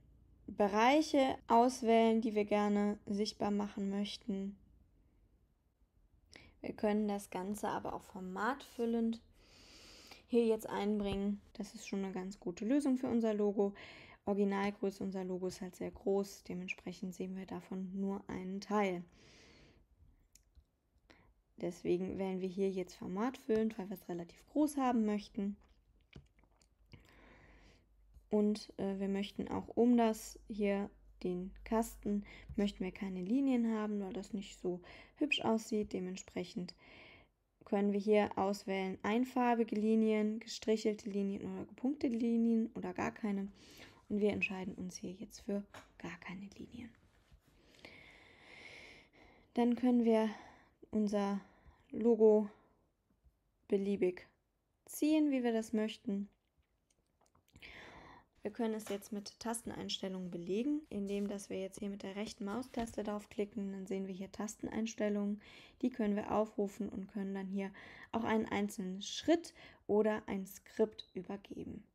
Bereiche auswählen, die wir gerne sichtbar machen möchten. Wir können das Ganze aber auch formatfüllend hier jetzt einbringen. Das ist schon eine ganz gute Lösung für unser Logo. Originalgröße unser Logo ist halt sehr groß, dementsprechend sehen wir davon nur einen Teil. Deswegen wählen wir hier jetzt formatfüllend, weil wir es relativ groß haben möchten. Und äh, wir möchten auch um das hier, den Kasten, möchten wir keine Linien haben, weil das nicht so hübsch aussieht. Dementsprechend können wir hier auswählen einfarbige Linien, gestrichelte Linien oder gepunktete Linien oder gar keine. Und wir entscheiden uns hier jetzt für gar keine Linien. Dann können wir unser Logo beliebig ziehen, wie wir das möchten. Wir können es jetzt mit Tasteneinstellungen belegen, indem dass wir jetzt hier mit der rechten Maustaste draufklicken, dann sehen wir hier Tasteneinstellungen, die können wir aufrufen und können dann hier auch einen einzelnen Schritt oder ein Skript übergeben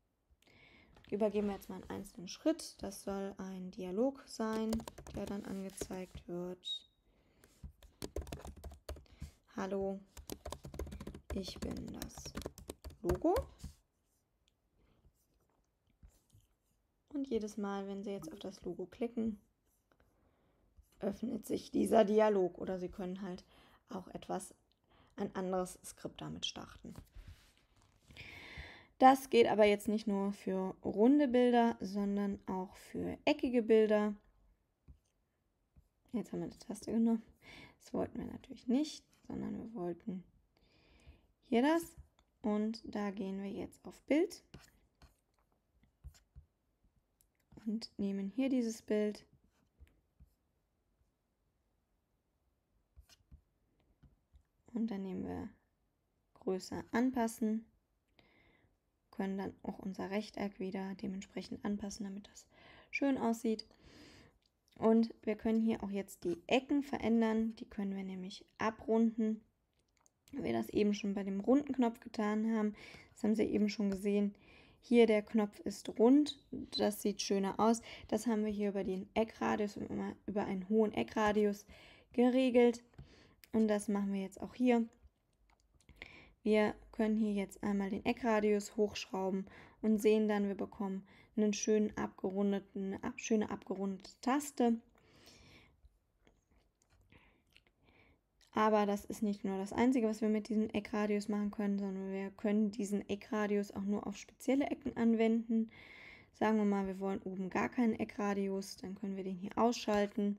übergeben wir jetzt mal einen einzelnen Schritt. Das soll ein Dialog sein, der dann angezeigt wird. Hallo, ich bin das Logo. Und jedes Mal, wenn Sie jetzt auf das Logo klicken, öffnet sich dieser Dialog oder Sie können halt auch etwas, ein anderes Skript damit starten. Das geht aber jetzt nicht nur für runde Bilder, sondern auch für eckige Bilder. Jetzt haben wir die Taste genommen. Das wollten wir natürlich nicht, sondern wir wollten hier das. Und da gehen wir jetzt auf Bild und nehmen hier dieses Bild. Und dann nehmen wir Größe anpassen können dann auch unser Rechteck wieder dementsprechend anpassen, damit das schön aussieht. Und wir können hier auch jetzt die Ecken verändern. Die können wir nämlich abrunden. Wir das eben schon bei dem runden Knopf getan haben. Das haben Sie eben schon gesehen. Hier der Knopf ist rund, das sieht schöner aus. Das haben wir hier über den Eckradius, über einen hohen Eckradius geregelt. Und das machen wir jetzt auch hier. Wir können hier jetzt einmal den Eckradius hochschrauben und sehen dann, wir bekommen einen schönen abgerundeten, eine schöne abgerundete Taste. Aber das ist nicht nur das Einzige, was wir mit diesem Eckradius machen können, sondern wir können diesen Eckradius auch nur auf spezielle Ecken anwenden. Sagen wir mal, wir wollen oben gar keinen Eckradius, dann können wir den hier ausschalten.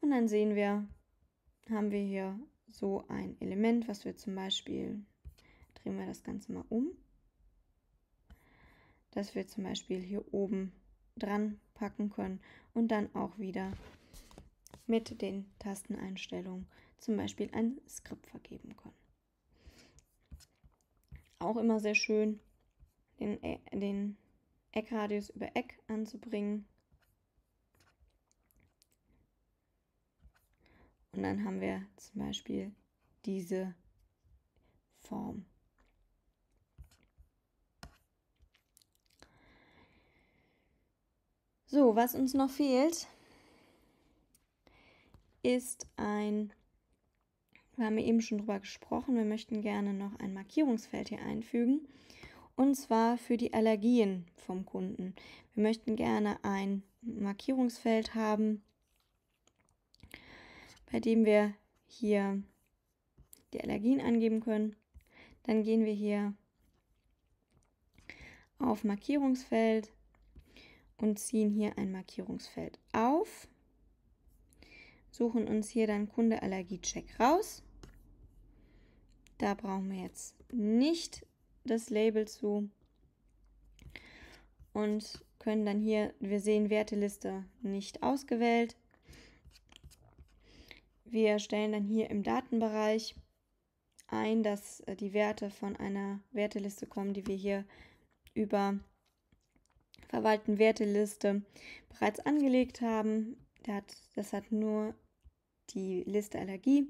Und dann sehen wir, haben wir hier so ein Element, was wir zum Beispiel, drehen wir das Ganze mal um, dass wir zum Beispiel hier oben dran packen können und dann auch wieder mit den Tasteneinstellungen zum Beispiel ein Skript vergeben können. Auch immer sehr schön, den, e, den Eckradius über Eck anzubringen. Und dann haben wir zum Beispiel diese Form. So, was uns noch fehlt, ist ein, wir haben eben schon drüber gesprochen, wir möchten gerne noch ein Markierungsfeld hier einfügen. Und zwar für die Allergien vom Kunden. Wir möchten gerne ein Markierungsfeld haben, bei dem wir hier die Allergien angeben können. Dann gehen wir hier auf Markierungsfeld und ziehen hier ein Markierungsfeld auf, suchen uns hier dann Kunde Allergiecheck raus. Da brauchen wir jetzt nicht das Label zu und können dann hier, wir sehen Werteliste nicht ausgewählt, wir stellen dann hier im Datenbereich ein, dass äh, die Werte von einer Werteliste kommen, die wir hier über verwalten Werteliste bereits angelegt haben. Das hat nur die Liste Allergie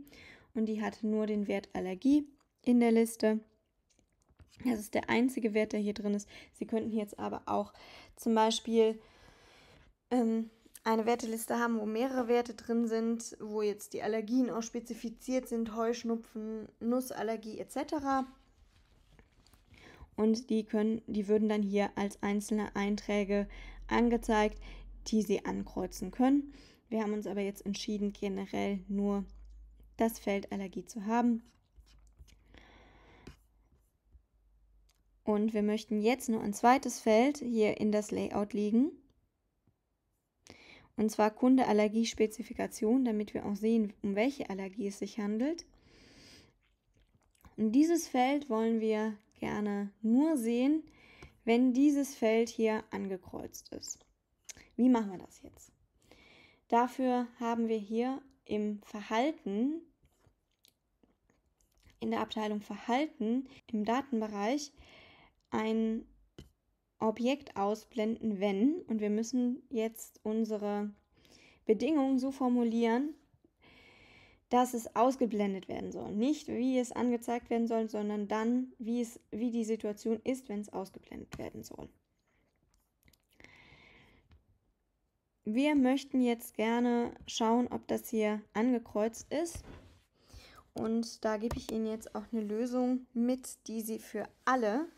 und die hat nur den Wert Allergie in der Liste. Das ist der einzige Wert, der hier drin ist. Sie könnten jetzt aber auch zum Beispiel ähm, eine Werteliste haben, wo mehrere Werte drin sind, wo jetzt die Allergien auch spezifiziert sind, Heuschnupfen, Nussallergie etc. Und die können, die würden dann hier als einzelne Einträge angezeigt, die Sie ankreuzen können. Wir haben uns aber jetzt entschieden, generell nur das Feld Allergie zu haben. Und wir möchten jetzt nur ein zweites Feld hier in das Layout legen. Und zwar Kunde-Allergiespezifikation, damit wir auch sehen, um welche Allergie es sich handelt. Und dieses Feld wollen wir gerne nur sehen, wenn dieses Feld hier angekreuzt ist. Wie machen wir das jetzt? Dafür haben wir hier im Verhalten, in der Abteilung Verhalten im Datenbereich, ein Objekt ausblenden, wenn, und wir müssen jetzt unsere Bedingungen so formulieren, dass es ausgeblendet werden soll. Nicht wie es angezeigt werden soll, sondern dann, wie, es, wie die Situation ist, wenn es ausgeblendet werden soll. Wir möchten jetzt gerne schauen, ob das hier angekreuzt ist. Und da gebe ich Ihnen jetzt auch eine Lösung mit, die Sie für alle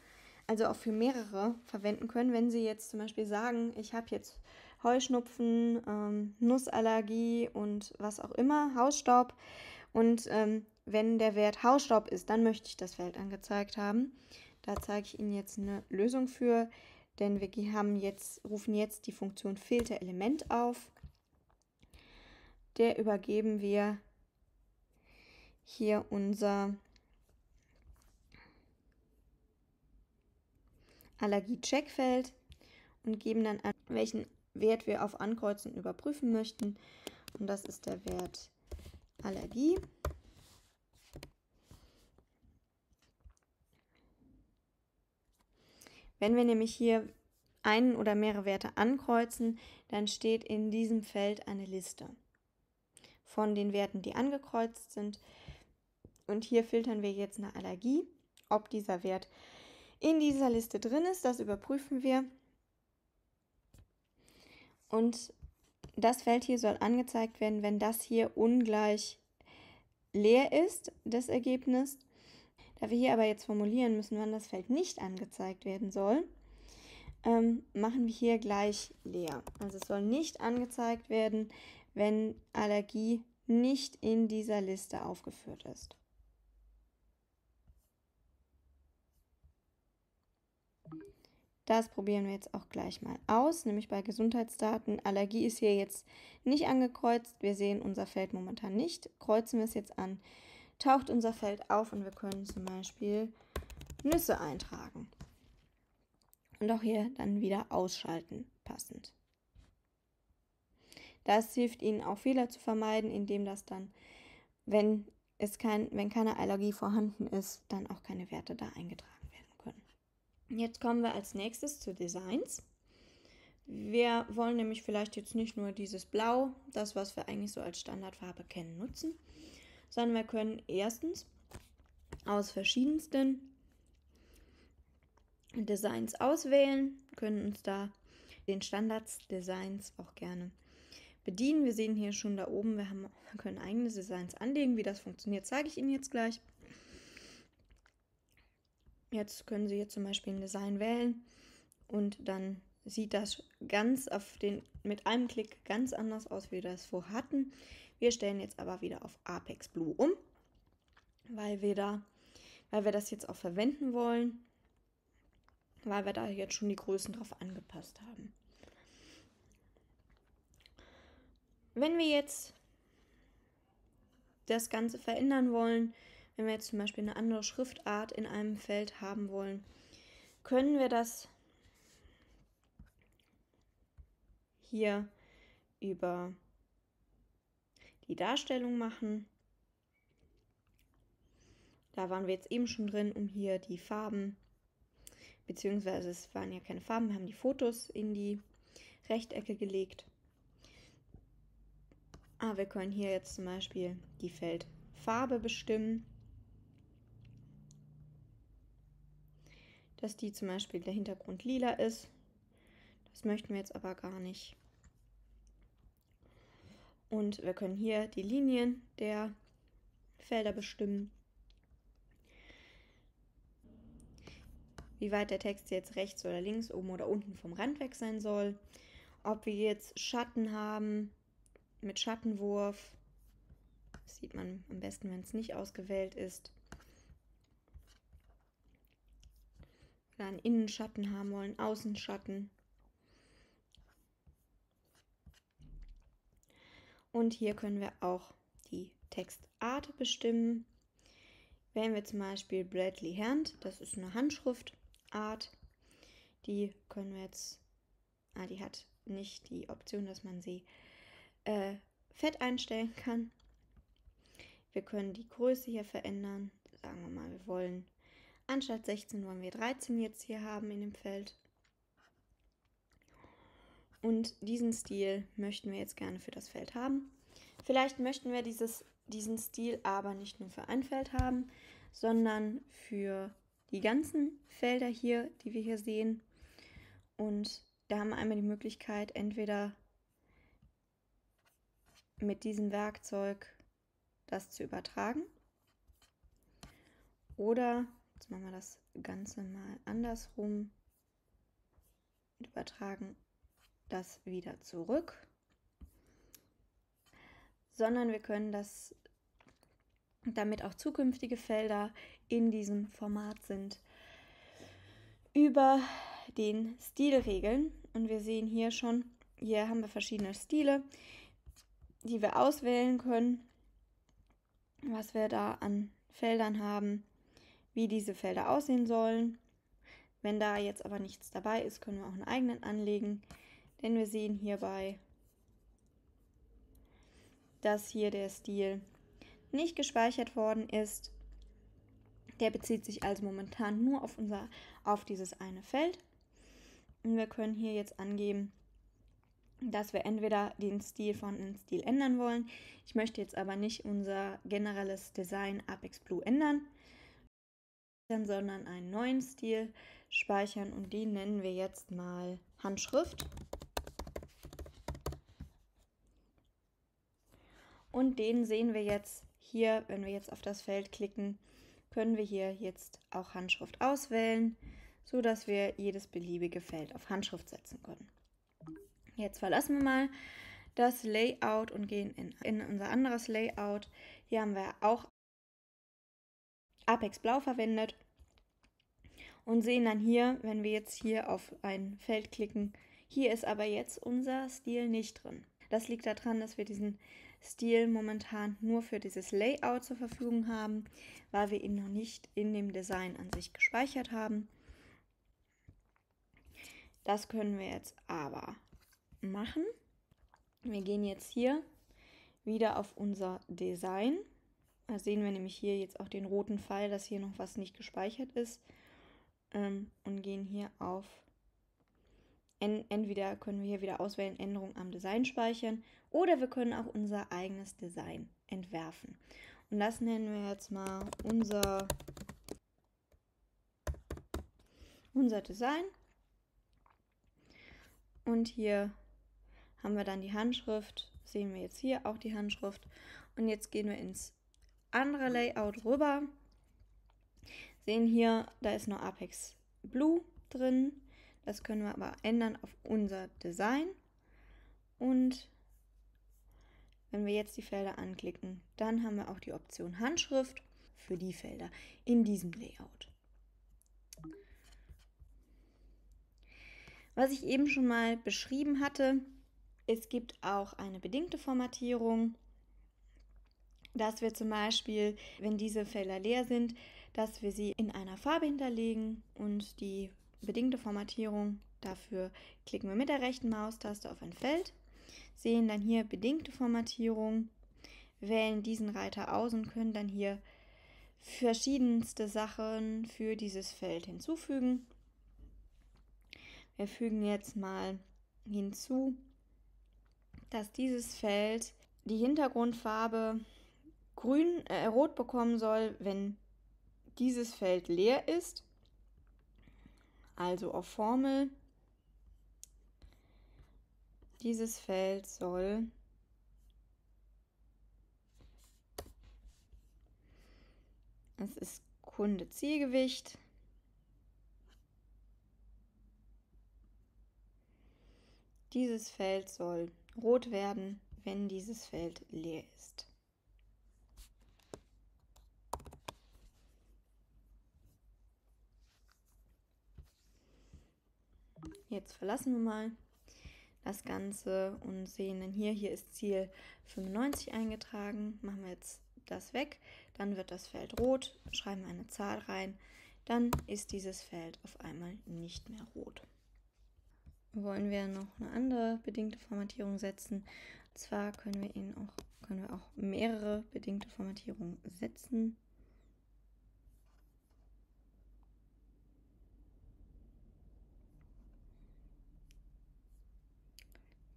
also auch für mehrere verwenden können, wenn Sie jetzt zum Beispiel sagen, ich habe jetzt Heuschnupfen, ähm, Nussallergie und was auch immer, Hausstaub. Und ähm, wenn der Wert Hausstaub ist, dann möchte ich das Feld angezeigt haben. Da zeige ich Ihnen jetzt eine Lösung für, denn wir haben jetzt, rufen jetzt die Funktion FilterElement auf. Der übergeben wir hier unser Allergie-Checkfeld und geben dann an, welchen Wert wir auf Ankreuzen überprüfen möchten. Und das ist der Wert Allergie. Wenn wir nämlich hier einen oder mehrere Werte ankreuzen, dann steht in diesem Feld eine Liste von den Werten, die angekreuzt sind. Und hier filtern wir jetzt eine Allergie, ob dieser Wert in dieser Liste drin ist. Das überprüfen wir. Und das Feld hier soll angezeigt werden, wenn das hier ungleich leer ist, das Ergebnis. Da wir hier aber jetzt formulieren müssen, wann das Feld nicht angezeigt werden soll, ähm, machen wir hier gleich leer. Also es soll nicht angezeigt werden, wenn Allergie nicht in dieser Liste aufgeführt ist. Das probieren wir jetzt auch gleich mal aus, nämlich bei Gesundheitsdaten. Allergie ist hier jetzt nicht angekreuzt. Wir sehen unser Feld momentan nicht. Kreuzen wir es jetzt an, taucht unser Feld auf und wir können zum Beispiel Nüsse eintragen. Und auch hier dann wieder ausschalten, passend. Das hilft Ihnen auch Fehler zu vermeiden, indem das dann, wenn, es kein, wenn keine Allergie vorhanden ist, dann auch keine Werte da eingetragen Jetzt kommen wir als nächstes zu Designs. Wir wollen nämlich vielleicht jetzt nicht nur dieses Blau, das was wir eigentlich so als Standardfarbe kennen, nutzen, sondern wir können erstens aus verschiedensten Designs auswählen, können uns da den Standards Designs auch gerne bedienen. Wir sehen hier schon da oben, wir, haben, wir können eigene Designs anlegen. Wie das funktioniert, zeige ich Ihnen jetzt gleich. Jetzt können Sie hier zum Beispiel ein Design wählen und dann sieht das ganz auf den, mit einem Klick ganz anders aus, wie wir das vorher hatten. Wir stellen jetzt aber wieder auf Apex Blue um, weil wir da, weil wir das jetzt auch verwenden wollen, weil wir da jetzt schon die Größen drauf angepasst haben. Wenn wir jetzt das Ganze verändern wollen, wenn wir jetzt zum Beispiel eine andere Schriftart in einem Feld haben wollen, können wir das hier über die Darstellung machen. Da waren wir jetzt eben schon drin, um hier die Farben, beziehungsweise es waren ja keine Farben, wir haben die Fotos in die Rechtecke gelegt. Aber ah, wir können hier jetzt zum Beispiel die Feldfarbe bestimmen. dass die zum Beispiel der Hintergrund lila ist. Das möchten wir jetzt aber gar nicht. Und wir können hier die Linien der Felder bestimmen. Wie weit der Text jetzt rechts oder links, oben oder unten vom Rand weg sein soll. Ob wir jetzt Schatten haben mit Schattenwurf. Das sieht man am besten, wenn es nicht ausgewählt ist. oder einen Innenschatten haben wollen, Außenschatten. Und hier können wir auch die Textart bestimmen. Wählen wir zum Beispiel Bradley Hand, das ist eine Handschriftart. Die können wir jetzt, ah, die hat nicht die Option, dass man sie äh, fett einstellen kann. Wir können die Größe hier verändern. Sagen wir mal, wir wollen Anstatt 16 wollen wir 13 jetzt hier haben in dem Feld. Und diesen Stil möchten wir jetzt gerne für das Feld haben. Vielleicht möchten wir dieses, diesen Stil aber nicht nur für ein Feld haben, sondern für die ganzen Felder hier, die wir hier sehen. Und da haben wir einmal die Möglichkeit, entweder mit diesem Werkzeug das zu übertragen oder Jetzt machen wir das Ganze mal andersrum und übertragen das wieder zurück. Sondern wir können das, damit auch zukünftige Felder in diesem Format sind, über den Stil regeln. Und wir sehen hier schon, hier haben wir verschiedene Stile, die wir auswählen können, was wir da an Feldern haben wie diese Felder aussehen sollen. Wenn da jetzt aber nichts dabei ist, können wir auch einen eigenen anlegen, denn wir sehen hierbei, dass hier der Stil nicht gespeichert worden ist. Der bezieht sich also momentan nur auf, unser, auf dieses eine Feld. Und wir können hier jetzt angeben, dass wir entweder den Stil von den Stil ändern wollen. Ich möchte jetzt aber nicht unser generelles Design Apex Blue ändern sondern einen neuen Stil speichern und den nennen wir jetzt mal Handschrift. Und den sehen wir jetzt hier, wenn wir jetzt auf das Feld klicken, können wir hier jetzt auch Handschrift auswählen, so dass wir jedes beliebige Feld auf Handschrift setzen können. Jetzt verlassen wir mal das Layout und gehen in, in unser anderes Layout. Hier haben wir auch Apex Blau verwendet und sehen dann hier, wenn wir jetzt hier auf ein Feld klicken, hier ist aber jetzt unser Stil nicht drin. Das liegt daran, dass wir diesen Stil momentan nur für dieses Layout zur Verfügung haben, weil wir ihn noch nicht in dem Design an sich gespeichert haben. Das können wir jetzt aber machen. Wir gehen jetzt hier wieder auf unser Design da sehen wir nämlich hier jetzt auch den roten Pfeil, dass hier noch was nicht gespeichert ist. Ähm, und gehen hier auf entweder können wir hier wieder auswählen, Änderung am Design speichern oder wir können auch unser eigenes Design entwerfen. Und das nennen wir jetzt mal unser, unser Design. Und hier haben wir dann die Handschrift, sehen wir jetzt hier auch die Handschrift. Und jetzt gehen wir ins andere Layout rüber. Sehen hier, da ist nur Apex Blue drin. Das können wir aber ändern auf unser Design. Und wenn wir jetzt die Felder anklicken, dann haben wir auch die Option Handschrift für die Felder in diesem Layout. Was ich eben schon mal beschrieben hatte, es gibt auch eine bedingte Formatierung dass wir zum Beispiel, wenn diese Felder leer sind, dass wir sie in einer Farbe hinterlegen und die bedingte Formatierung, dafür klicken wir mit der rechten Maustaste auf ein Feld, sehen dann hier bedingte Formatierung, wählen diesen Reiter aus und können dann hier verschiedenste Sachen für dieses Feld hinzufügen. Wir fügen jetzt mal hinzu, dass dieses Feld die Hintergrundfarbe grün, äh, rot bekommen soll, wenn dieses Feld leer ist. Also auf Formel. Dieses Feld soll Es ist Kunde Zielgewicht. Dieses Feld soll rot werden, wenn dieses Feld leer ist. Jetzt verlassen wir mal das Ganze und sehen dann hier, hier ist Ziel 95 eingetragen. Machen wir jetzt das weg, dann wird das Feld rot, schreiben eine Zahl rein, dann ist dieses Feld auf einmal nicht mehr rot. Wollen wir noch eine andere bedingte Formatierung setzen? Und zwar können wir, ihn auch, können wir auch mehrere bedingte Formatierungen setzen.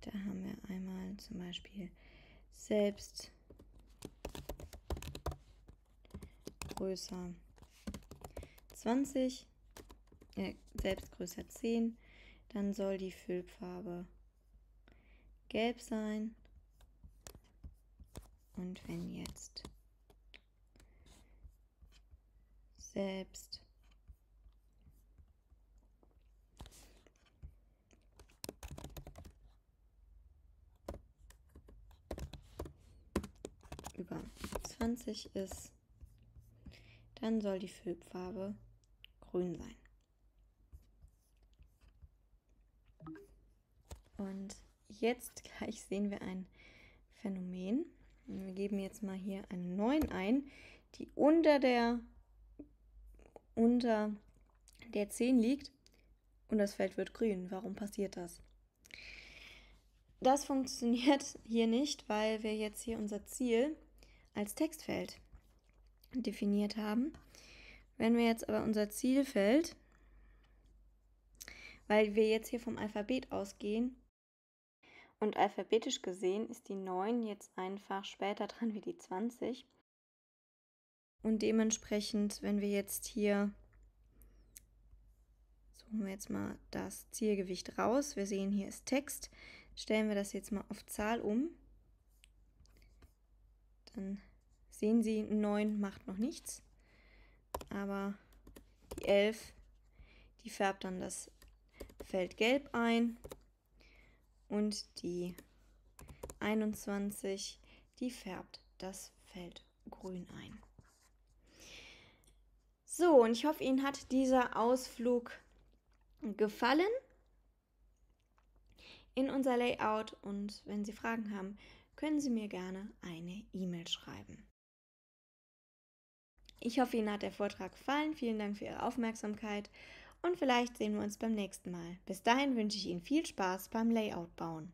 Da haben wir einmal zum Beispiel selbst größer 20, äh, selbst größer 10. Dann soll die Füllfarbe gelb sein. Und wenn jetzt selbst 20 ist, dann soll die Füllfarbe grün sein. Und jetzt gleich sehen wir ein Phänomen. Wir geben jetzt mal hier eine 9 ein, die unter der, unter der 10 liegt und das Feld wird grün. Warum passiert das? Das funktioniert hier nicht, weil wir jetzt hier unser Ziel als Textfeld definiert haben. Wenn wir jetzt aber unser Zielfeld, weil wir jetzt hier vom Alphabet ausgehen und alphabetisch gesehen ist die 9 jetzt einfach später dran wie die 20. Und dementsprechend, wenn wir jetzt hier, suchen wir jetzt mal das Zielgewicht raus, wir sehen hier ist Text, stellen wir das jetzt mal auf Zahl um dann sehen Sie, 9 macht noch nichts. Aber die 11, die färbt dann das Feld gelb ein. Und die 21, die färbt das Feld grün ein. So, und ich hoffe, Ihnen hat dieser Ausflug gefallen in unser Layout. Und wenn Sie Fragen haben, können Sie mir gerne eine E-Mail schreiben. Ich hoffe, Ihnen hat der Vortrag gefallen. Vielen Dank für Ihre Aufmerksamkeit und vielleicht sehen wir uns beim nächsten Mal. Bis dahin wünsche ich Ihnen viel Spaß beim Layout bauen.